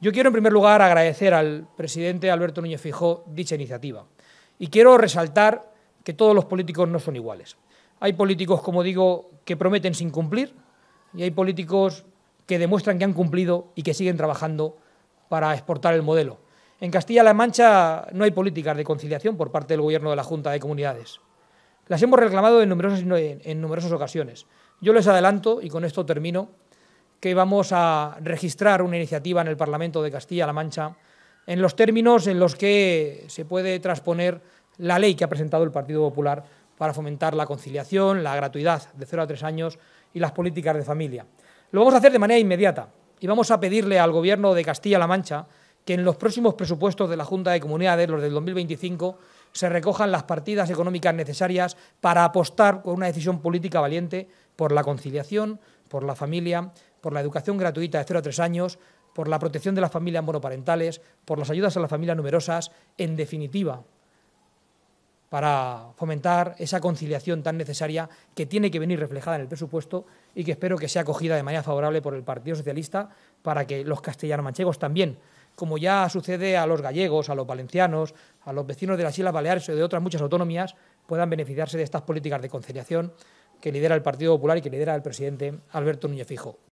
Yo quiero, en primer lugar, agradecer al presidente Alberto Núñez Fijó dicha iniciativa. Y quiero resaltar que todos los políticos no son iguales. Hay políticos, como digo, que prometen sin cumplir y hay políticos que demuestran que han cumplido y que siguen trabajando para exportar el modelo. En Castilla-La Mancha no hay políticas de conciliación por parte del Gobierno de la Junta de Comunidades. Las hemos reclamado en numerosas, en numerosas ocasiones. Yo les adelanto, y con esto termino, que vamos a registrar una iniciativa en el Parlamento de Castilla-La Mancha en los términos en los que se puede transponer la ley que ha presentado el Partido Popular para fomentar la conciliación, la gratuidad de 0 a 3 años y las políticas de familia. Lo vamos a hacer de manera inmediata y vamos a pedirle al Gobierno de Castilla-La Mancha que en los próximos presupuestos de la Junta de Comunidades, los del 2025, se recojan las partidas económicas necesarias para apostar con una decisión política valiente por la conciliación, por la familia, por la educación gratuita de 0 a 3 años, por la protección de las familias monoparentales, por las ayudas a las familias numerosas, en definitiva, para fomentar esa conciliación tan necesaria que tiene que venir reflejada en el presupuesto y que espero que sea acogida de manera favorable por el Partido Socialista para que los castellanos manchegos también, como ya sucede a los gallegos, a los valencianos, a los vecinos de las Islas Baleares o de otras muchas autonomías, puedan beneficiarse de estas políticas de conciliación que lidera el Partido Popular y que lidera el presidente Alberto Núñez Fijo.